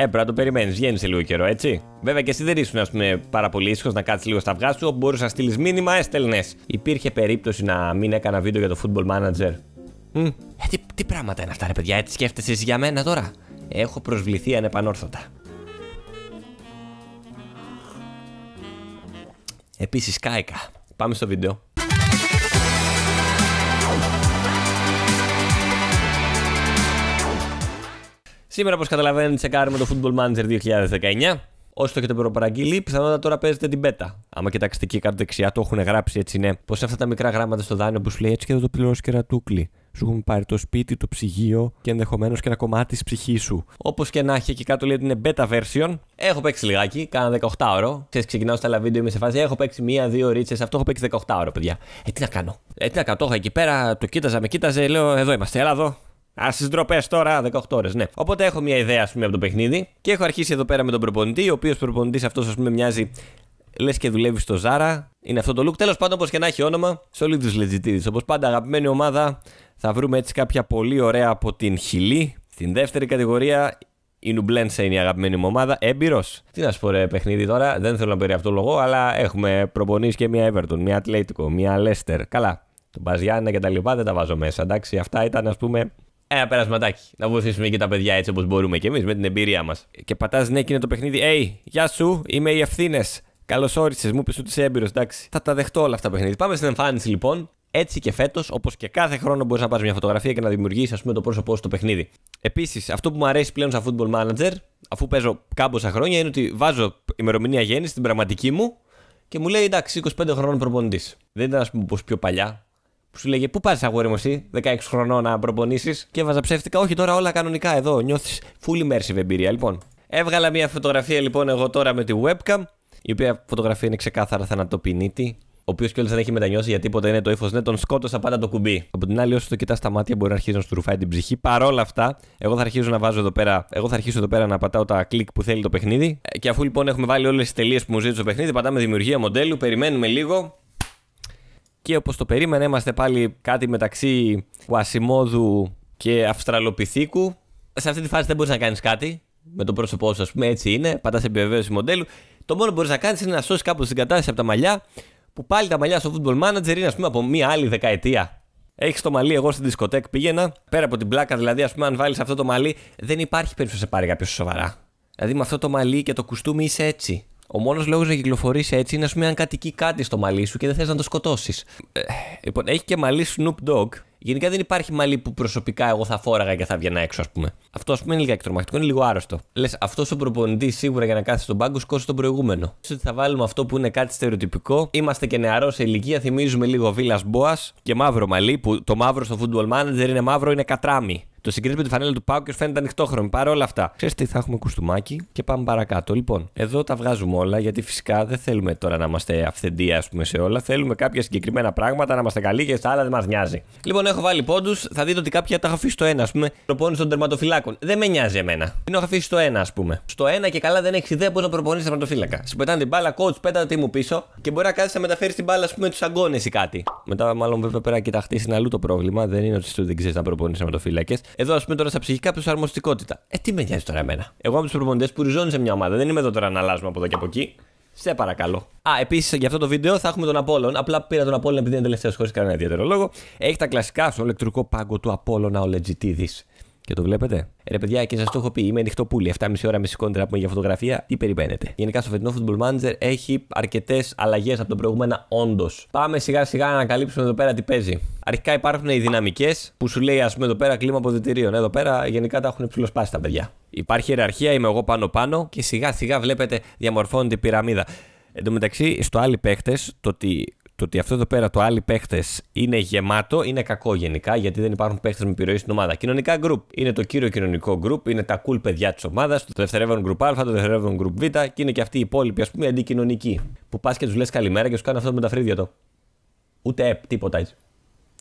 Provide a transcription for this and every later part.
Έπρεπε ε, να το περιμένεις, βγαίνεις λίγο καιρό, έτσι. Βέβαια και εσύ δεν ήσουν, ας πούμε, πάρα πολύ ήσυχος να κάτσεις λίγο στα αυγά σου. Μπορούσες να στείλεις μήνυμα, έστελνες. Υπήρχε περίπτωση να μην έκανα βίντεο για το football manager. Mm. Ε, τι, τι πράγματα είναι αυτά, ρε παιδιά, έτσι σκέφτεσαι για μένα τώρα. Έχω προσβληθεί ανεπανόρθωτα. Επίσης κάηκα. Πάμε στο βίντεο. Σήμερα, όπως καταλαβαίνετε, τσεκάρουμε το Football Manager 2019. Όσο το έχετε προπαραγγείλει, πιθανότατα τώρα παίζετε την πέτα. Άμα κοιτάξετε εκεί κάτω δεξιά, το έχουν γράψει έτσι, ναι. Πώ αυτά τα μικρά γράμματα στο δάνειο που σου λέει έτσι και εδώ το πληρώσει κερατούκλι. Σου έχουν πάρει το σπίτι, το ψυγείο και ενδεχομένως και ένα κομμάτι της ψυχής σου. Όπως και να έχει, εκεί κάτω λέει ότι είναι beta version. Έχω παίξει λιγάκι, κάνα 18 ώρο. Ξέρετε, ξεκινάω στα άλλα βίντεο, είμαι σε φάση. Έχω παίξει μία-δύο ρίτσες, αυτό έχω παίξει 18 ώρο, παιδιά. Ε, τι να κάνω. Ε, τι να κάνω, εκεί πέρα, το κοίταζα, με κοίταζε, λέω εδώ είμαστε, έλα εδώ. Α, στις ντροπές τώρα, 18 ώρες, ναι. Οπότε έχω μια ιδέα, ας πούμε, από το παιχνίδι και έχω αρχίσει εδώ πέρα με τον προπονητή, ο οποίος προπονητής αυτός, ας πούμε, μοιάζει λες και δουλεύει στο Ζάρα. Είναι αυτό το look. Τέλος πάντων, όπως και να έχει όνομα, σε όλη του Λετζιτήδη. Όπως πάντα, αγαπημένη ομάδα, θα βρούμε έτσι κάποια πολύ ωραία από την Χιλή. Στην δεύτερη κατηγορία, η Νουμπλένσα είναι η αγαπημένη μου ομάδα. Έμπειρος. Τι να σου πω, ρε παιχνίδι τώρα, δεν θέλω να αυτό λόγο, αλλά έχουμε προπονείς και μια Everton, μια Ατλέτικο, μια Λέστερ. Καλά. Τον Μπαζιάννα και τα λοιπά δεν τα βάζω μέσα, εντάξει. Αυτά ήταν, ας πούμε, ένα περασματάκι. Να βοηθήσουμε και τα παιδιά έτσι όπως μπορούμε και εμείς με την εμπειρία μας. Και πατάς ναι, εκείνο το παιχνίδι. Ει, hey, γεια σου, είμαι οι ευθύνες. Καλώς όρισες, μου πεις ότι είσαι έμπειρος, εντάξει. Θα τα δεχτώ όλα αυτά τα παιχνίδια. Πάμε στην εμφάνιση λοιπόν. Έτσι και φέτος, όπως και κάθε χρόνο, μπορείς να πάρεις μια φωτογραφία και να δημιουργήσεις, ας πούμε, το πρόσωπό σου στο παιχνίδι. Επίσης, αυτό που μου αρέσει πλέον σαν football manager, αφού παίζω κάμποσα χρόνια, είναι ότι βάζω ημερομηνία γέννηση στην πραγματική μου και μου λέει εντάξει, 25 χρόνων προπονητής. Δεν ήταν, ας πούμε, πώ πιο παλιά, που σου λέγε Πού πάει αγόρι μου, εσύ 16 χρονών να προπονήσει. Και έβαζα ψεύτικα. Όχι τώρα όλα κανονικά εδώ. Νιώθεις full immersive εμπειρία. Λοιπόν, έβγαλα μια φωτογραφία λοιπόν εγώ τώρα με τη webcam. Η οποία φωτογραφία είναι ξεκάθαρα θανατοπινίτη. Ο οποίος κιόλας δεν έχει μετανιώσει για τίποτα. Είναι το ύφος, ναι, τον σκότωσα πάντα το κουμπί. Από την άλλη, όσο το κοιτάς στα μάτια, μπορεί να αρχίσει να σου την ψυχή. Παρ' αυτά, εγώ θα αρχίσω να βάζω εδώ πέρα, εγώ θα αρχίσω εδώ πέρα να πατάω τα κλικ που θέλει το παιχνίδι. Ε, και αφού λοιπόν έχουμε βάλει όλες τις τελείες που μου ζήτησε το παιχνίδι, πατάμε δημιουργία μοντέλου, περιμένουμε λίγο και όπως το περίμενε είμαστε πάλι κάτι μεταξύ Ουασιμόδου και Αυστραλοπιθήκου. Σε αυτή τη φάση δεν μπορείς να κάνεις κάτι με το πρόσωπό σου, ας πούμε, έτσι είναι. πατάς επιβεβαίωση μοντέλου. Το μόνο που μπορείς να κάνεις είναι να σώσεις κάπως την κατάσταση από τα μαλλιά. Που πάλι τα μαλλιά στο football manager είναι, ας πούμε, από μία άλλη δεκαετία. Έχεις το μαλλί, εγώ στην δισκοτέκ πήγαινα. Πέρα από την πλάκα, δηλαδή, ας πούμε, αν βάλεις αυτό το μαλλί, δεν υπάρχει περίπτωση να σε πάρει κάποιος σοβαρά. Δηλαδή, με αυτό το μαλλί και το κουστούμι είσαι έτσι. Ο μόνος λόγος να κυκλοφορήσει έτσι είναι, ας πούμε, αν κατοικεί κάτι στο μαλλί σου και δεν θες να το σκοτώσεις. Ε, λοιπόν, έχει και μαλλί Snoop Dogg. Γενικά δεν υπάρχει μαλλί που προσωπικά εγώ θα φόραγα και θα βγαίνα έξω, ας πούμε. Αυτό, ας πούμε, είναι λίγα τρομακτικό, είναι λίγο άρρωστο. Λες, αυτός ο προπονητής σίγουρα για να κάθεται στον πάγκο σκότωσε τον προηγούμενο. ότι θα βάλουμε αυτό που είναι κάτι στερεοτυπικό. Είμαστε και νεαρό σε ηλικία, θυμίζουμε λίγο Βίλα Μπόα και μαύρο μαλλί, που το μαύρο στο football manager είναι μαύρο, είναι κατράμι. Το συγκρίνεις με τη φανέλα του Πάου και φαίνεται ανοιχτόχρωμη. Παρ' όλα αυτά. Ξέρετε τι, θα έχουμε κουστούμάκι και πάμε παρακάτω. Λοιπόν, εδώ τα βγάζουμε όλα γιατί φυσικά δεν θέλουμε τώρα να είμαστε αυθεντία, ας πούμε, σε όλα. Θέλουμε κάποια συγκεκριμένα πράγματα να είμαστε καλοί και στα άλλα δεν μας νοιάζει. Λοιπόν, έχω βάλει πόντους. Θα δείτε ότι κάποια τα έχω αφήσει στο ένα, ας πούμε. Προπόνηση των τερματοφυλάκων. Δεν με νοιάζει εμένα. Την έχω αφήσει στο ένα, ας πούμε. Στο ένα και καλά δεν έχεις ιδέα πώς να προπονεί τερματοφύλακα. Σου πετάνε την μπάλα, coach, πέτα τι μου πίσω και μπορεί να κάθε να μεταφέρεις την μπάλα, ας πούμε, τους αγκώνε ή κάτι. Μετά, μάλλον βέβαια πέρα κοιταχτείς είναι αλλού το πρόβλημα. Δεν είναι ότι δεν ξέρεις να προπονεί τερματοφύλακες. Εδώ, ας πούμε, τώρα στα ψυχικά προσαρμοστικότητα. Ε, τι με νοιάζει τώρα εμένα. Εγώ από τους προπονητές που ριζώνει σε μια ομάδα. Δεν είμαι εδώ τώρα να αλλάζουμε από εδώ και από εκεί. Σε παρακαλώ. Α, επίσης για αυτό το βίντεο θα έχουμε τον Απόλλων. Απλά πήρα τον Απόλλων επειδή είναι τελευταίος χωρίς κανένα ιδιαίτερο λόγο. Έχει τα κλασικά στο ηλεκτρικό πάγκο του Απόλλωνα ο Λετζιτίδης. Και το βλέπετε. Ε, ρε, παιδιά, και σας το έχω πει. Είμαι ανοιχτό πουλί. 7,5 ώρα με σηκώνετε να πούμε για φωτογραφία. Τι περιμένετε. Γενικά στο φετινό Football Manager έχει αρκετές αλλαγές από τον προηγούμενα, όντως. Πάμε σιγά-σιγά να ανακαλύψουμε εδώ πέρα τι παίζει. Αρχικά υπάρχουν οι δυναμικές που σου λέει, ας πούμε, εδώ πέρα κλίμα αποδητηρίων. Εδώ πέρα γενικά τα έχουν ψηλοσπάσει τα παιδιά. Υπάρχει ιεραρχία, είμαι εγώ πάνω-πάνω και σιγά-σιγά βλέπετε διαμορφώνεται η πυραμίδα. Εν τω στο άλλοι παίχτες, το ότι το ότι αυτό εδώ πέρα το άλλοι παίχτες είναι γεμάτο είναι κακό γενικά γιατί δεν υπάρχουν παίχτες με επιρροή στην ομάδα. Κοινωνικά group είναι το κύριο κοινωνικό group, είναι τα cool παιδιά της ομάδας, το δευτερεύον group Α, το δευτερεύον group Β και είναι και αυτοί οι υπόλοιποι ας πούμε αντικοινωνικοί που πας και τους λες καλημέρα και σου κάνει αυτό με τα φρύδια Ούτε επ, τίποτα έτσι.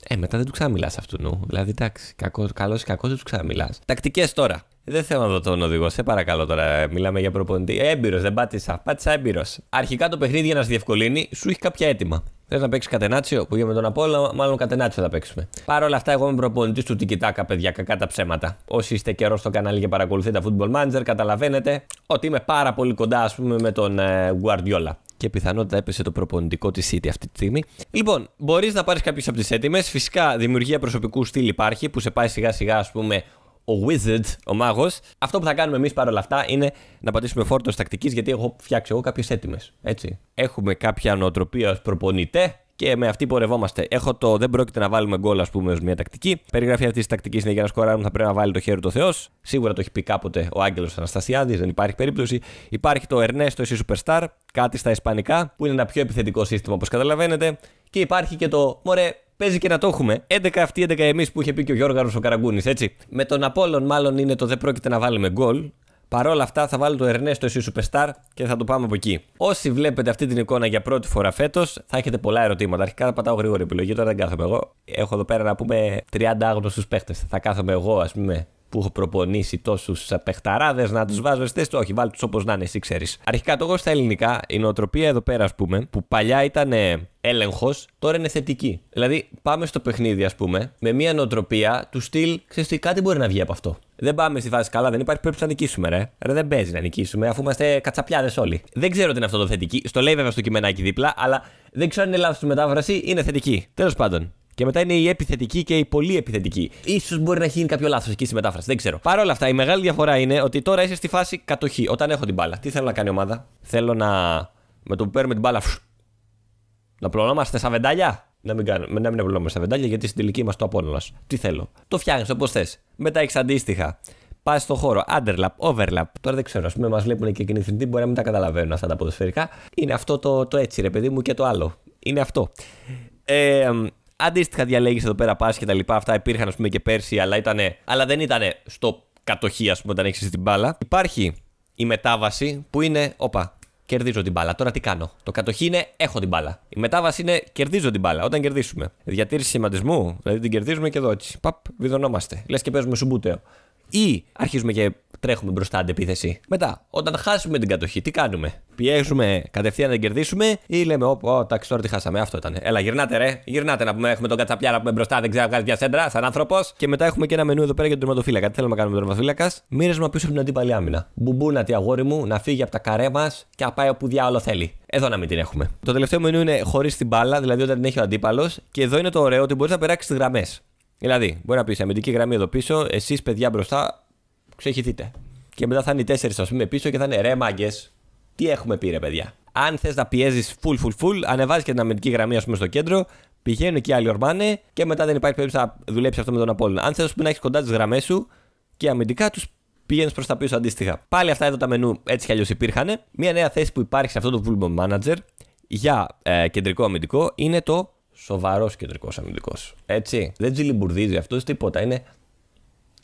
Ε, μετά δεν του ξαμιλάς αυτού νου. Δηλαδή, εντάξει, καλός ή κακός δεν του ξαμιλάς. Τακτικές τώρα. Δεν θέλω να δω τον οδηγό, σε παρακαλώ τώρα. Μιλάμε για προπονητή. Έμπειρος, δεν πάτησα. Πάτησα έμπειρος. Αρχικά το παιχνίδι για να σε διευκολύνει, σου έχει κάποια έτοιμα. Θες να παίξεις κατενάτσιο, που με τον Απόλαιο, μάλλον κατενάτσιο θα παίξουμε. Παρ' όλα αυτά, εγώ είμαι προπονητής του Τικιτάκα, παιδιά, κακά τα ψέματα. Όσοι είστε καιρός στο κανάλι και παρακολουθείτε τα Football Manager, καταλαβαίνετε ότι είμαι πάρα πολύ κοντά, ας πούμε, με τον ε, Guardiola. Και πιθανότητα έπεσε το προπονητικό της City αυτή τη στιγμή. Λοιπόν, μπορείς να πάρεις κάποιε από τις έτοιμες. Φυσικά, δημιουργία προσωπικού στυλ υπάρχει, που σε πάει σιγά-σιγά, ας πούμε, ο wizard, ο μάγος, αυτό που θα κάνουμε εμείς παρόλα αυτά είναι να πατήσουμε φόρτο τακτικής, γιατί έχω φτιάξει εγώ κάποιες έτοιμες. Έτσι. Έχουμε κάποια νοοτροπία ως προπονητέ και με αυτή πορευόμαστε. Έχω το δεν πρόκειται να βάλουμε γκολ, ας πούμε, ως μια τακτική. Περιγραφή αυτής της τακτικής είναι για να σκοράρουμε, θα πρέπει να βάλει το χέρι του Θεός. Σίγουρα το έχει πει κάποτε ο Άγγελος Αναστασιάδης, δεν υπάρχει περίπτωση. Υπάρχει το Ερνέστο εσύ Superstar, κάτι στα Ισπανικά, που είναι ένα πιο επιθετικό σύστημα όπως καταλαβαίνετε. Και υπάρχει και το Μωρέ, Παίζει και να το έχουμε. 11 αυτοί, 11 εμείς που είχε πει και ο Γιώργαρος ο Καραγκούνης, έτσι. Με τον Απόλων, μάλλον είναι το δεν πρόκειται να βάλουμε γκολ. Παρ' όλα αυτά, θα βάλω το Ερνέστο εσύ Superstar και θα το πάμε από εκεί. Όσοι βλέπετε αυτή την εικόνα για πρώτη φορά φέτος, θα έχετε πολλά ερωτήματα. Αρχικά θα πατάω γρήγορη επιλογή, τώρα δεν κάθομαι εγώ. Έχω εδώ πέρα να πούμε 30 άγνωστους παίχτες. Θα κάθομαι εγώ, ας πούμε, που έχω προπονήσει τόσους ε, παιχταράδες να τους βάζω στις Όχι, βάλτε τους όπως να είναι, εσύ ξέρεις. Αρχικά το εγώ στα ελληνικά, η νοοτροπία εδώ πέρα, ας πούμε, που παλιά ήταν ε, έλεγχος, τώρα είναι θετική. Δηλαδή, πάμε στο παιχνίδι, ας πούμε, με μια νοοτροπία του στυλ, ξέρεις τι, κάτι μπορεί να βγει από αυτό. Δεν πάμε στη φάση καλά, δεν υπάρχει πρέπει να νικήσουμε, ρε. ρε δεν παίζει να νικήσουμε, αφού είμαστε κατσαπιάδες όλοι. Δεν ξέρω τι είναι αυτό το θετική. Στο λέει βέβαια στο κειμενάκι δίπλα, αλλά δεν ξέρω αν είναι λάθος μετάφραση, είναι θετική. Τέλος πάντων, και μετά είναι η επιθετική και η πολύ επιθετική. σω μπορεί να έχει γίνει κάποιο λάθος εκεί στη μετάφραση. Δεν ξέρω. Παρ' όλα αυτά, η μεγάλη διαφορά είναι ότι τώρα είσαι στη φάση κατοχή. Όταν έχω την μπάλα, τι θέλω να κάνει η ομάδα. Θέλω να. με το που παίρνουμε την μπάλα. Να πλωνόμαστε σαν βεντάλια. Να μην, κάνουμε, να μην απλώνουμε στα βεντάλια γιατί στην τελική μα το απόνολα. Τι θέλω. Το φτιάχνεις όπως θες. Μετά έχεις αντίστοιχα. Πας στον χώρο. Underlap, overlap. Τώρα δεν ξέρω. Ας πούμε, μας βλέπουν και κινηθυντή. Μπορεί να μην τα καταλαβαίνουν αυτά τα ποδοσφαιρικά. Είναι αυτό το, το έτσι, ρε παιδί μου και το άλλο. Είναι αυτό. Ε, αντίστοιχα διαλέγεις εδώ πέρα πα και τα λοιπά. Αυτά υπήρχαν ας πούμε και πέρσι, αλλά, ήτανε, αλλά δεν ήταν στο κατοχή, ας πούμε, όταν έχεις την μπάλα. Υπάρχει η μετάβαση που είναι, όπα, κερδίζω την μπάλα. Τώρα τι κάνω. Το κατοχή είναι, έχω την μπάλα. Η μετάβαση είναι, κερδίζω την μπάλα. Όταν κερδίσουμε. Διατήρηση σχηματισμού, δηλαδή την κερδίζουμε και εδώ έτσι. Παπ, βιδωνόμαστε. Λες και παίζουμε σουμπούτεο. Ή αρχίζουμε και τρέχουμε μπροστά αντεπίθεση. Μετά, όταν χάσουμε την κατοχή, τι κάνουμε. Πιέζουμε κατευθείαν να την κερδίσουμε ή λέμε, Ω, εντάξει, τώρα τη χάσαμε. Αυτό ήταν. Έλα, γυρνάτε, ρε. Γυρνάτε να πούμε, έχουμε τον κατσαπιά να πούμε μπροστά, δεν ξέρω, βγάζει μια σέντρα, σαν άνθρωπος. Και μετά έχουμε και ένα μενού εδώ πέρα για τον τερματοφύλακα. Τι θέλουμε να κάνουμε με τον τερματοφύλακα. Μοίρασμα πίσω από την αντίπαλη άμυνα. Μπουμπούνα τη αγόρι μου να φύγει από τα καρέ μας και να πάει όπου διάολο θέλει. Εδώ να μην την έχουμε. Το τελευταίο μενού είναι χωρίς την μπάλα, δηλαδή όταν την έχει ο αντίπαλος. Και εδώ είναι το ωραίο ότι μπορείς να περάξεις τις γραμμές. Δηλαδή, μπορεί να πεις αμυντική γραμμή εδώ πίσω, εσείς παιδιά μπροστά, Ξεχυθείτε. Και μετά θα είναι οι τέσσερις, ας πούμε, πίσω και θα είναι ρε μάγκες. Τι έχουμε πει, ρε παιδιά. Αν θες να πιέζεις full, full, full, ανεβάζεις και την αμυντική γραμμή, ας πούμε, στο κέντρο, πηγαίνουν και άλλοι ορμάνε και μετά δεν υπάρχει περίπτωση να δουλέψει αυτό με τον Απόλυν. Αν θες να έχεις κοντά τις γραμμές σου και αμυντικά τους πηγαίνεις προς τα πίσω αντίστοιχα. Πάλι αυτά εδώ τα μενού έτσι κι αλλιώς υπήρχαν. Μία νέα θέση που υπάρχει σε αυτό το Football Manager για ε, κεντρικό αμυντικό είναι το σοβαρός κεντρικός αμυντικός. Έτσι. Δεν τζιλιμπουρδίζει αυτός τίποτα. Είναι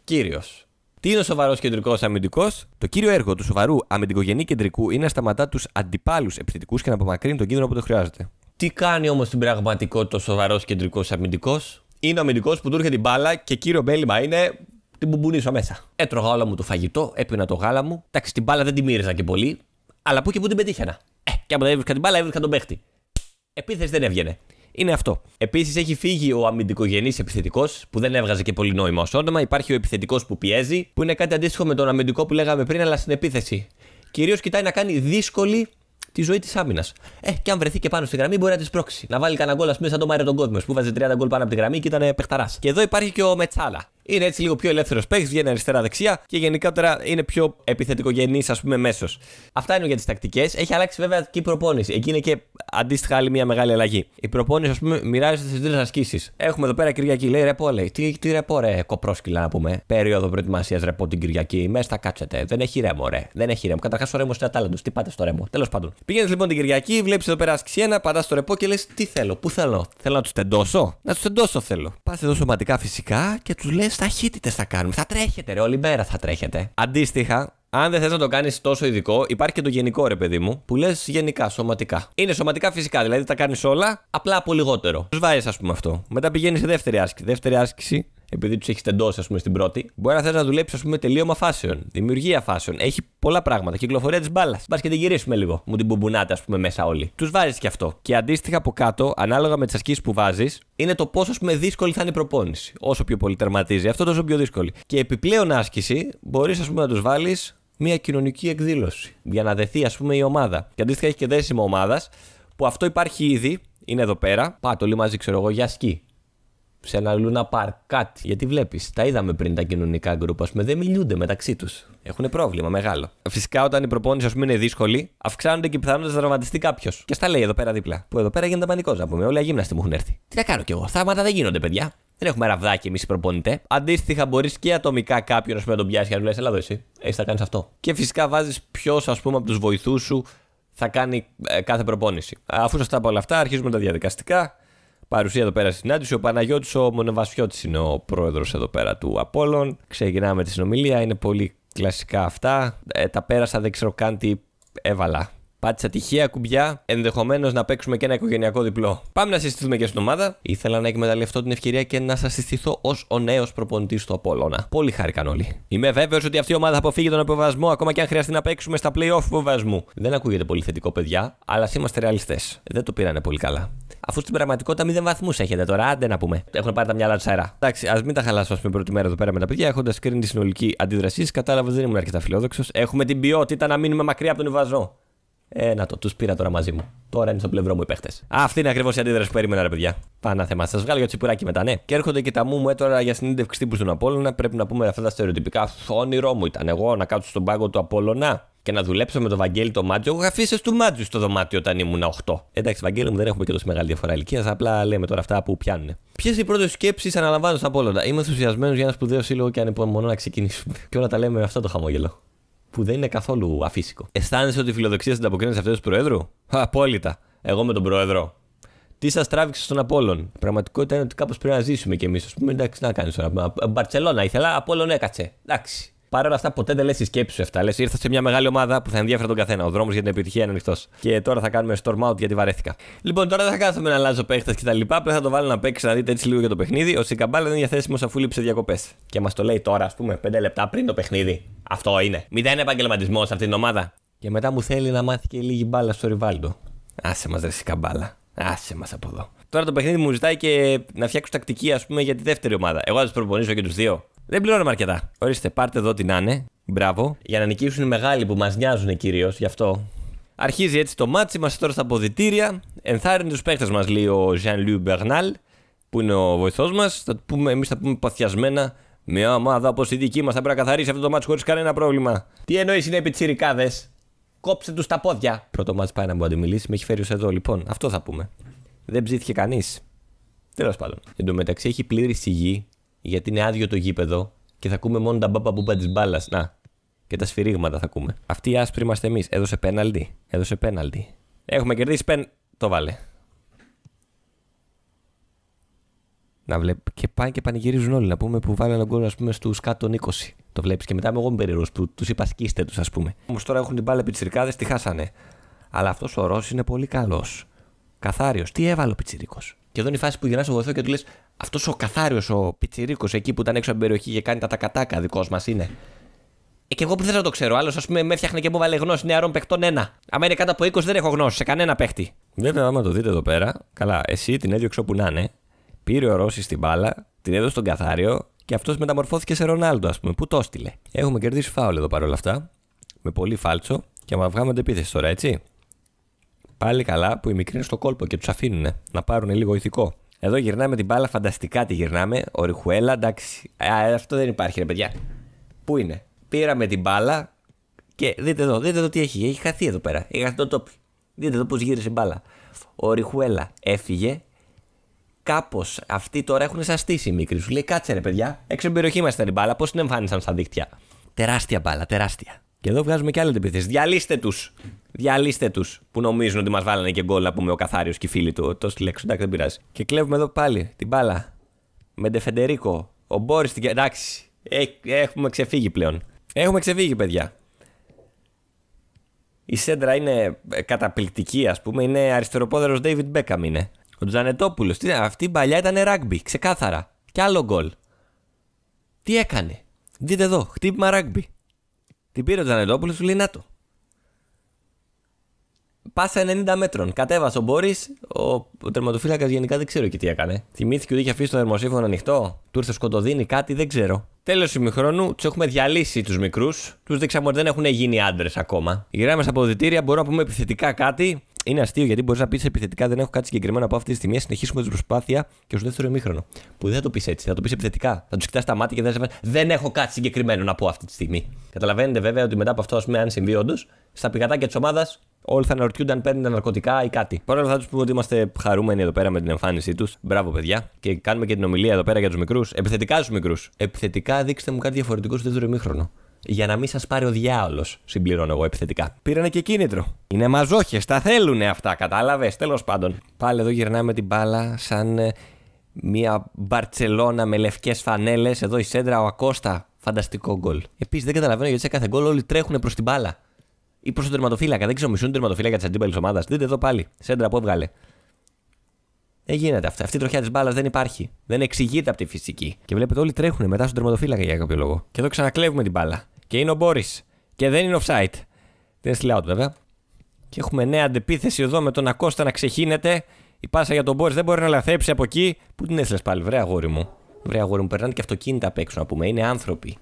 κύριος. Τι είναι ο σοβαρός κεντρικός αμυντικός. Το κύριο έργο του σοβαρού αμυντικογενή κεντρικού είναι να σταματά τους αντιπάλους επιθετικούς και να απομακρύνει τον κίνδυνο που το χρειάζεται. Τι κάνει όμως στην πραγματικότητα ο σοβαρός κεντρικός αμυντικός. Είναι ο αμυντικός που του έρχεται την μπάλα και κύριο μέλημα είναι την μπουμπουνίσω μέσα. Έτρωγα όλα μου το φαγητό, έπινα το γάλα μου. Εντάξει, την μπάλα δεν τη μύριζα και πολύ, αλλά που και που την πετύχανα. Ε, και άμα δεν έβρισκα την μπάλα, έβρισκα τον παίχτη. Επίθεση δεν έβγαινε είναι αυτό. Επίσης έχει φύγει ο αμυντικογενής επιθετικός, που δεν έβγαζε και πολύ νόημα ως όνομα. Υπάρχει ο επιθετικός που πιέζει, που είναι κάτι αντίστοιχο με τον αμυντικό που λέγαμε πριν, αλλά στην επίθεση. Κυρίως κοιτάει να κάνει δύσκολη τη ζωή της άμυνας. Ε, και αν βρεθεί και πάνω στη γραμμή, μπορεί να της πρόξει. Να βάλει κανένα γκολ, ας πούμε, σαν τον Μάριο τον Κόσμο, που βάζει 30 γκολ πάνω από τη γραμμή και ήταν παιχταράς. Και εδώ υπάρχει και ο Μετσάλα, είναι έτσι λίγο πιο ελεύθερος παίχτη, βγαίνει αριστερά-δεξιά και γενικότερα είναι πιο επιθετικογενή, ας πούμε, μέσος. Αυτά είναι για τις τακτικές. Έχει αλλάξει βέβαια και η προπόνηση. Εκεί είναι και αντίστοιχα άλλη μια μεγάλη αλλαγή. Η προπόνηση, ας πούμε, μοιράζεται στις τρεις ασκήσεις. Έχουμε εδώ πέρα Κυριακή, λέει ρεπό, λέει. Τι, τι ρεπό, ρε, κοπρόσκυλα να πούμε. Περίοδο προετοιμασίας ρεπό την Κυριακή. Μέσα θα κάτσετε. Δεν έχει ρέμο, ρε. Δεν έχει ρέμο. Καταρχάς ο ρέμος είναι ατάλλαντος. Τι πάτε στο ρέμο. Τέλος πάντων. Πηγαίνεις λοιπόν την Κυριακή, βλέπεις εδώ πέρα άσκηση 1, πατά στο ρεπό και λες τι θέλω, πού θέλω. Θέλω να τους τεντώσω. Να τους τεντώσω θέλω. Πας εδώ σωματικά φυσικά και τους λες ταχύτητε θα κάνουμε. Θα τρέχετε, ρε, όλη μέρα θα τρέχετε. Αντίστοιχα, αν δεν θες να το κάνεις τόσο ειδικό, υπάρχει και το γενικό ρε παιδί μου, που λες γενικά, σωματικά. Είναι σωματικά φυσικά, δηλαδή τα κάνεις όλα, απλά από λιγότερο. Τους βάζεις, ας πούμε αυτό. Μετά πηγαίνεις σε δεύτερη άσκηση. Δεύτερη άσκηση επειδή τους έχεις τεντώσει, ας πούμε, στην πρώτη, μπορεί να θες να δουλέψεις, ας πούμε, τελείωμα φάσεων, δημιουργία φάσεων. Έχει πολλά πράγματα. Κυκλοφορία της μπάλας. Μπας και την γυρίσουμε λίγο. Μου την μπουμπουνάτε, ας πούμε, μέσα όλοι. Τους βάζεις και αυτό. Και αντίστοιχα από κάτω, ανάλογα με τις ασκήσεις που βάζεις, είναι το πόσο, ας πούμε, δύσκολη θα είναι η προπόνηση. Όσο πιο πολύ τερματίζει αυτό, τόσο πιο δύσκολη. Και επιπλέον άσκηση, μπορείς, ας πούμε, να τους βάλεις μια κοινωνική εκδήλωση. Για να δεθεί, ας πούμε, η ομάδα. Και αντίστοιχα έχει και δέσιμο ομάδας, που αυτό υπάρχει ήδη, είναι εδώ πέρα. Πάτε όλοι μαζί, ξέρω εγώ, για σκι σε ένα Λούνα Πάρκ, κάτι. Γιατί βλέπεις, τα είδαμε πριν τα κοινωνικά γκρουπ, ας πούμε, δεν μιλούνται μεταξύ τους. Έχουν πρόβλημα μεγάλο. Φυσικά, όταν η προπόνηση, ας πούμε, είναι δύσκολη, αυξάνονται και οι πιθανότητε να τραυματιστεί κάποιος. Και στα λέει εδώ πέρα δίπλα. Που εδώ πέρα γίνεται πανικός, να πούμε. Όλα οι γύμναστοι μου έχουν έρθει. Τι να κάνω κι εγώ. Θαύματα δεν γίνονται, παιδιά. Δεν έχουμε ραβδάκι εμείς οι προπονητέ. Αντίστοιχα, μπορείς και ατομικά κάποιον να τον πιάσεις και να του λες: Ελά, εσύ, εσύ θα κάνεις αυτό. Και φυσικά βάζεις ποιος, ας πούμε, από τους βοηθούς σου θα κάνει ε, κάθε προπόνηση. Αφού σας τα όλα αυτά, αρχίζουμε τα διαδικαστικά παρουσία εδώ πέρα στην συνάντηση. Ο Παναγιώτης ο Μονεβασιώτη είναι ο πρόεδρος εδώ πέρα του Απόλλων. Ξεκινάμε τη συνομιλία, είναι πολύ κλασικά αυτά. Ε, τα πέρασα, δεν ξέρω καν τι έβαλα. Πάτησα τυχαία κουμπιά, ενδεχομένως να παίξουμε και ένα οικογενειακό διπλό. Πάμε να συστηθούμε και στην ομάδα. Ήθελα να εκμεταλλευτώ την ευκαιρία και να σας συστηθώ ως ο νέος προπονητής του Απόλωνα. Πολύ χάρηκαν όλοι. Είμαι βέβαιος ότι αυτή η ομάδα θα αποφύγει τον αποβασμό ακόμα και αν χρειαστεί να παίξουμε στα playoff αποβασμού. Δεν ακούγεται πολύ θετικό, παιδιά, αλλά είμαστε ρεαλιστές. Δεν το πήρανε πολύ καλά. Αφού στην πραγματικότητα 0 βαθμούς έχετε τώρα, άντε να πούμε. Έχουν πάρει τα μυαλά του αέρα. Εντάξει, ας μην τα χαλάσουμε με πρώτη μέρα εδώ πέρα με τα παιδιά. Έχοντας κρίνει τη συνολική αντίδρασή, κατάλαβα ότι δεν ήμουν αρκετά φιλόδοξος. Έχουμε την ποιότητα να μείνουμε μακριά από τον Ιβαζό. Ε, να το, τους πήρα τώρα μαζί μου. Τώρα είναι στο πλευρό μου οι παίχτες. Αυτή είναι ακριβώς η αντίδραση που περίμενα, ρε παιδιά. Πάνα θέμα. Σας βγάλω για τσιπουράκι μετά, ναι. Και έρχονται και τα μου μου ε, τώρα για συνέντευξη τύπου στον Απόλωνα. Πρέπει να πούμε αυτά τα στερεοτυπικά. Όνειρό μου ήταν εγώ να κάτσω στον πάγκο του Απόλωνα και να δουλέψω με τον Βαγγέλη το μάτι. Εγώ είχα του μάτζου στο δωμάτιο όταν ήμουν 8. Εντάξει, Βαγγέλη μου δεν έχουμε και τόσο μεγάλη διαφορά ηλικίας, απλά λέμε τώρα αυτά που πιάνουν. Ποιες οι πρώτες σκέψεις αναλαμβάνω στον Απόλωνα. Είμαι ενθουσιασμένος για ένα σπουδαίο σύλλογο και ανυπομονώ να ξεκινήσουμε. και όλα τα λέμε με αυτό το χαμόγελο που δεν είναι καθόλου αφύσικο. Αισθάνεσαι ότι η φιλοδοξία ανταποκρίνεται σε αυτές του Προέδρου. απόλυτα. Εγώ με τον Πρόεδρο. Τι σας τράβηξε στον Απόλων. πραγματικότητα είναι ότι κάπως πρέπει να ζήσουμε κι εμείς. Ας πούμε, εντάξει, να κάνεις τώρα. Μπαρσελόνα ήθελα, Απόλων έκατσε. Εντάξει. Παρ' όλα αυτά, ποτέ δεν λες τη σκέψη σου αυτά. Λες, ήρθα σε μια μεγάλη ομάδα που θα ενδιαφέρει τον καθένα. Ο δρόμος για την επιτυχία είναι ανοιχτός. Και τώρα θα κάνουμε storm out γιατί βαρέθηκα. Λοιπόν, τώρα δεν θα κάθομαι να αλλάζω παίχτες και τα λοιπά. Πρέπει θα το βάλω να παίξει να δείτε έτσι λίγο για το παιχνίδι. Ο Σικαμπάλα δεν είναι διαθέσιμος αφού λείψε διακοπές. Και μας το λέει τώρα, ας πούμε, 5 λεπτά πριν το παιχνίδι. Αυτό είναι. Μηδέν επαγγελματισμός σε αυτήν την ομάδα. Και μετά μου θέλει να μάθει και λίγη μπάλα στο Ριβάλντο. Άσε μας ρεσικά μπάλα. Άσε μας από εδώ. Τώρα το παιχνίδι μου ζητάει και να φτιάξω τακτική, ας πούμε, για τη δεύτερη ομάδα. Εγώ θα τους προπονήσω και τους δύο. Δεν πληρώνουμε αρκετά. Ορίστε, πάρτε εδώ την άνε. Μπράβο. Για να νικήσουν οι μεγάλοι που μας νοιάζουν κυρίως, γι' αυτό. Αρχίζει έτσι το μάτσι, είμαστε τώρα στα αποδητήρια. Ενθάρρυνε τους παίχτε μας, λέει ο Jean-Louis Bernal, που είναι ο βοηθός μας. Εμείς θα πούμε παθιασμένα μια ομάδα όπως η δική μας θα πρέπει να καθαρίσει αυτό το μάτσο χωρίς κανένα πρόβλημα. Τι εννοείς είναι επιτσιρικάδε. Κόψε τους τα πόδια. Πρώτο μάτσο πάει να μου αντιμιλήσει, με έχει φέρει ως εδώ λοιπόν. Αυτό θα πούμε. Δεν ψήθηκε κανείς. Τέλος πάντων. Εν τω μεταξύ έχει πλήρη σιγή γιατί είναι άδειο το γήπεδο και θα ακούμε μόνο τα μπαμπα μπουμπα της μπάλας. Να. Και τα σφυρίγματα θα ακούμε. Αυτοί οι άσπροι είμαστε εμείς. Έδωσε πέναλτι. Έδωσε πέναλτι. Έχουμε κερδίσει πεν. Το βάλε. Να βλέπ... Και πάνε και πανηγυρίζουν όλοι. Να πούμε που βάλανε γκολ ας πούμε, στους κάτω 20. Το βλέπεις και μετά είμαι εγώ με περίεργο που τους είπα σκίστε τους, ας πούμε. Όμως τώρα έχουν την μπάλα πιτσυρικάδε, τη χάσανε. Αλλά αυτός ο Ρος είναι πολύ καλός. Καθάριος. Τι έβαλε ο Πιτσυρίκο. Και εδώ είναι η φάση που γυρνάς στο βοηθό και του λες: Αυτός ο καθάριος ο Πιτσυρίκο εκεί που ήταν έξω από την περιοχή και κάνει τα τακατάκα δικός μας είναι. Ε, και εγώ που δεν θα το ξέρω. Άλλος, ας πούμε, με έφτιαχνε και μου βάλε γνώση νεαρών παιχτών ένα. Αν είναι κάτω από 20, δεν έχω γνώση σε κανένα παίχτη. Βέβαια, ναι, άμα το δείτε εδώ πέρα, καλά, εσύ την έδιωξε όπου να είναι. Πήρε ο Ρώσης την μπάλα, την έδωσε στον καθάριο και αυτός μεταμορφώθηκε σε Ρονάλντο, ας πούμε. Πού το έστειλε. Έχουμε κερδίσει φάουλ εδώ παρόλα αυτά. Με πολύ φάλτσο και άμα βγάμε αντεπίθεση τώρα, έτσι. Πάλι καλά που οι μικροί είναι στο κόλπο και τους αφήνουν να πάρουν λίγο ηθικό. Εδώ γυρνάμε την μπάλα, φανταστικά τη γυρνάμε. Ο Ριχουέλα, εντάξει. Α, αυτό δεν υπάρχει, ρε παιδιά. Πού είναι. Πήραμε την μπάλα και δείτε εδώ, δείτε εδώ τι έχει. Έχει χαθεί εδώ πέρα. Έχει χαθεί το τόπι. Δείτε εδώ πώς γύρισε η μπάλα. Ο Ριχουέλα έφυγε, κάπως αυτοί τώρα έχουν σαστήσει οι μικροί. Σου λέει κάτσε ρε παιδιά, έξω την περιοχή μας ήταν μπάλα. Πώς την εμφάνισαν στα δίκτυα. Τεράστια μπάλα, τεράστια. Και εδώ βγάζουμε και την επιθέσει. Διαλύστε τους. Διαλύστε τους που νομίζουν ότι μας βάλανε και γκολ από ο Καθάριος και οι φίλοι του. Το λέξη, εντάξει δεν πειράζει. Και κλέβουμε εδώ πάλι την μπάλα. Με Ντεφεντερίκο. Ο Μπόρις την. Εντάξει. Ε, έχουμε ξεφύγει πλέον. Έχουμε ξεφύγει, παιδιά. Η σέντρα είναι ε, καταπληκτική, ας πούμε. Είναι αριστεροπόδερος David Beckham είναι. Ο Τζανετόπουλος. Αυτή η παλιά ήταν ράγκμπι, ξεκάθαρα. Κι άλλο γκολ. Τι έκανε. Δείτε εδώ, χτύπημα ράγκμπι. Την πήρε ο Τζανετόπουλος, του λέει να το. Πάσα 90 μέτρων. Κατέβασε ο Μπόρις. Ο, ο τερματοφύλακας γενικά δεν ξέρω και τι έκανε. Θυμήθηκε ότι είχε αφήσει το θερμοσύμφωνο ανοιχτό. Του ήρθε σκοτωδίνη, κάτι δεν ξέρω. Τέλος ημιχρόνου, τους έχουμε διαλύσει τους μικρούς. Τους δείξαμε ότι δεν έχουν γίνει άντρες ακόμα. Γυράμε στα αποδητήρια, μπορούμε να πούμε επιθετικά κάτι είναι αστείο γιατί μπορείς να πεις επιθετικά δεν έχω κάτι συγκεκριμένο από αυτή τη στιγμή. Συνεχίσουμε την προσπάθεια και στο δεύτερο ημίχρονο. Που δεν θα το πεις έτσι, θα το πεις επιθετικά. Θα τους κοιτάς τα μάτια και δεν Δεν έχω κάτι συγκεκριμένο να πω αυτή τη στιγμή. Καταλαβαίνετε βέβαια ότι μετά από αυτό, ας πούμε, αν συμβεί όντως, στα πηγατάκια της ομάδας όλοι θα αναρωτιούνται αν παίρνουν ναρκωτικά ή κάτι. Πρώτα όλα θα τους πούμε ότι είμαστε χαρούμενοι εδώ πέρα με την εμφάνισή τους. Μπράβο, παιδιά. Και κάνουμε και την ομιλία εδώ πέρα για τους μικρούς. Επιθετικά του μικρούς. Επιθετικά δείξτε μου κάτι διαφορετικό στο δεύτερο ημίχρονο για να μην σας πάρει ο διάολος, συμπληρώνω εγώ επιθετικά. Πήρανε και κίνητρο. Είναι μαζόχες, τα θέλουν αυτά, κατάλαβες, τέλος πάντων. Πάλι εδώ γυρνάμε την μπάλα σαν ε, μια Μπαρσελόνα με λευκές φανέλες. Εδώ η Σέντρα, ο Ακώστα. Φανταστικό γκολ. Επίσης δεν καταλαβαίνω γιατί σε κάθε γκολ όλοι τρέχουν προς την μπάλα. Ή προς τον τερματοφύλακα. Δεν ξέρω, μισούν τερματοφύλακα της αντίπαλης ομάδας. Δείτε εδώ πάλι. Σέντρα που έβγαλε. Δεν γίνεται αυτό. Αυτή η τροχιά της μπάλας δεν υπάρχει. Δεν εξηγείται από τη φυσική. Και βλέπετε όλοι τρέχουν μετά στον τερματοφύλακα για κάποιο λόγο. Και εδώ ξανακλέβουμε την μπάλα. Και είναι ο Μπόρις. Και δεν είναι offside. Δεν είναι out βέβαια. Και έχουμε νέα αντεπίθεση εδώ με τον Ακώστα να ξεχύνεται. Η πάσα για τον Μπόρις δεν μπορεί να λαθέψει από εκεί. Πού την έστειλες πάλι, βρέα αγόρι μου. Βρέα αγόρι μου, περνάνε και αυτοκίνητα απ' έξω να πούμε. Είναι άνθρωποι.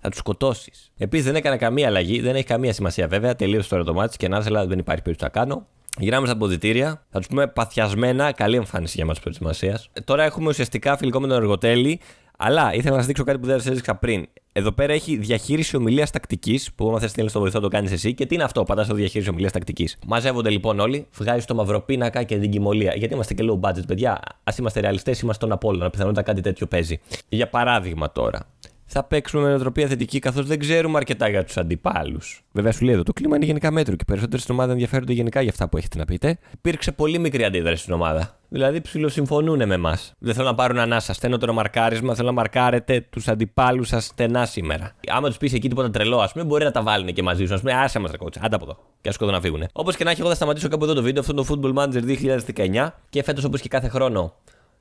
Θα τους σκοτώσεις. Επίσης δεν έκανα καμία αλλαγή, δεν έχει καμία σημασία βέβαια. Τελείωσε τώρα το μάτι και να αλλά δεν υπάρχει περίπτωση να κάνω. Γυρνάμε στα ποδητήρια. Θα τους πούμε παθιασμένα. Καλή εμφάνιση για μας προετοιμασία. Ε, τώρα έχουμε ουσιαστικά φιλικό με τον Εργοτέλη. Αλλά ήθελα να σα δείξω κάτι που δεν σα έδειξα πριν. Εδώ πέρα έχει διαχείριση ομιλίας τακτικής, που άμα θες να στο βοηθό το κάνεις εσύ. Και τι είναι αυτό, πατάς στο διαχείριση ομιλίας τακτικής. Μαζεύονται λοιπόν όλοι, βγάζει το μαυροπίνακα και την κοιμωλία. Γιατί είμαστε και low budget, παιδιά. Ας είμαστε ρεαλιστές, είμαστε τον Απόλυτο. πιθανότητα κάτι τέτοιο παίζει. Για παράδειγμα τώρα, θα παίξουμε με νοοτροπία θετική, καθώς δεν ξέρουμε αρκετά για τους αντιπάλους. Βέβαια, σου λέει εδώ το κλίμα είναι γενικά μέτρο και οι περισσότεροι στην ομάδα ενδιαφέρονται γενικά για αυτά που έχετε να πείτε. Υπήρξε πολύ μικρή αντίδραση στην ομάδα. Δηλαδή, ψηλοσυμφωνούν με εμάς. Δεν θέλω να πάρουν ανάσα. Στένω το μαρκάρισμα, θέλω να μαρκάρετε τους αντιπάλους σας στενά σήμερα. Άμα τους πεις εκεί τίποτα τρελό, ας πούμε, μπορεί να τα βάλουν και μαζί σου. Ας πούμε, άσε μας τα κότσα. Άντα από εδώ. Και α να φύγουν. Όπως και να έχει, εγώ θα σταματήσω κάπου εδώ το βίντεο. Αυτό το Football Manager 2019 και φέτος όπως και κάθε χρόνο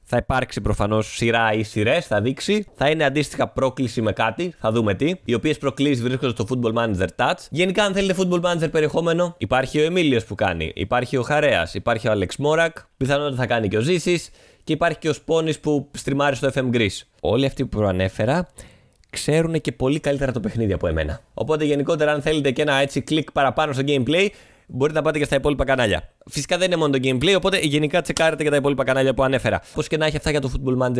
θα υπάρξει προφανώς σειρά ή σειρές, θα δείξει. Θα είναι αντίστοιχα πρόκληση με κάτι, θα δούμε τι. Οι οποίες προκλήσεις βρίσκονται στο Football Manager Touch. Γενικά, αν θέλετε Football Manager περιεχόμενο, υπάρχει ο Εμίλιος που κάνει, υπάρχει ο Χαρέας, υπάρχει ο Αλεξ Μόρακ, πιθανότητα θα κάνει και ο Ζήσης και υπάρχει και ο Σπόνης που στριμάρει στο FM Greece. Όλοι αυτοί που προανέφερα ξέρουν και πολύ καλύτερα το παιχνίδι από εμένα. Οπότε γενικότερα αν θέλετε και ένα έτσι κλικ παραπάνω στο gameplay, μπορείτε να πάτε και στα υπόλοιπα κανάλια. Φυσικά δεν είναι μόνο το gameplay, οπότε γενικά τσεκάρετε και τα υπόλοιπα κανάλια που ανέφερα. Πώς και να έχει αυτά για το Football Manager 2019,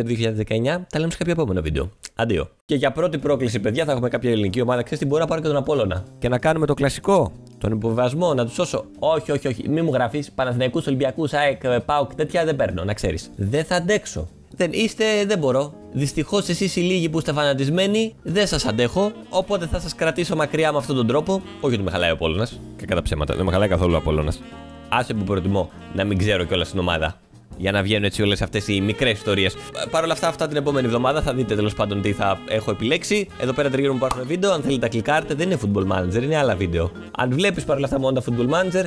τα λέμε σε κάποιο επόμενο βίντεο. Αντίο. Και για πρώτη πρόκληση, παιδιά, θα έχουμε κάποια ελληνική ομάδα. Ξέρετε, μπορώ να πάρω και τον Απόλωνα. Και να κάνουμε το κλασικό, τον υποβασμό, να τους σώσω. Όχι, όχι, όχι. μη μου γραφείς Παναθηναϊκούς, Ολυμπιακούς, ΑΕΚ, ε, ΠΑΟΚ, τέτοια δεν παίρνω, να ξέρεις. Δεν θα αντέξω. Δεν είστε, δεν μπορώ. Δυστυχώς εσείς οι λίγοι που είστε φανατισμένοι δεν σας αντέχω. Οπότε θα σας κρατήσω μακριά με αυτόν τον τρόπο. Όχι ότι με χαλάει ο πόλονα. και κατά ψέματα. Δεν με χαλάει καθόλου ο Απόλλωνας. Άσε που προτιμώ να μην ξέρω κιόλας την ομάδα. Για να βγαίνουν έτσι όλες αυτές οι μικρές ιστορίες. Ε, παρ' όλα αυτά, αυτά την επόμενη εβδομάδα θα δείτε τέλος πάντων τι θα έχω επιλέξει. Εδώ πέρα τριγύρω μου υπάρχουν βίντεο. Αν θέλετε, τα κλικάρτε. Δεν είναι football manager, είναι άλλα βίντεο. Αν βλέπεις παρ' όλα αυτά μόνο τα football manager,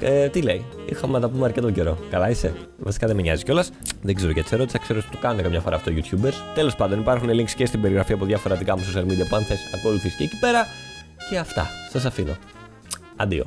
ε, τι λέει, είχαμε να τα πούμε αρκετό καιρό. Καλά είσαι. Βασικά δεν με νοιάζει κιόλας. Δεν ξέρω γιατί σε ρώτησα, ξέρω ότι το κάνω καμιά φορά αυτό οι YouTubers. Τέλος πάντων, υπάρχουν links και στην περιγραφή από διάφορα δικά μου social media που αν θες ακολουθήσει και εκεί πέρα. Και αυτά. Σας αφήνω. Αντίο.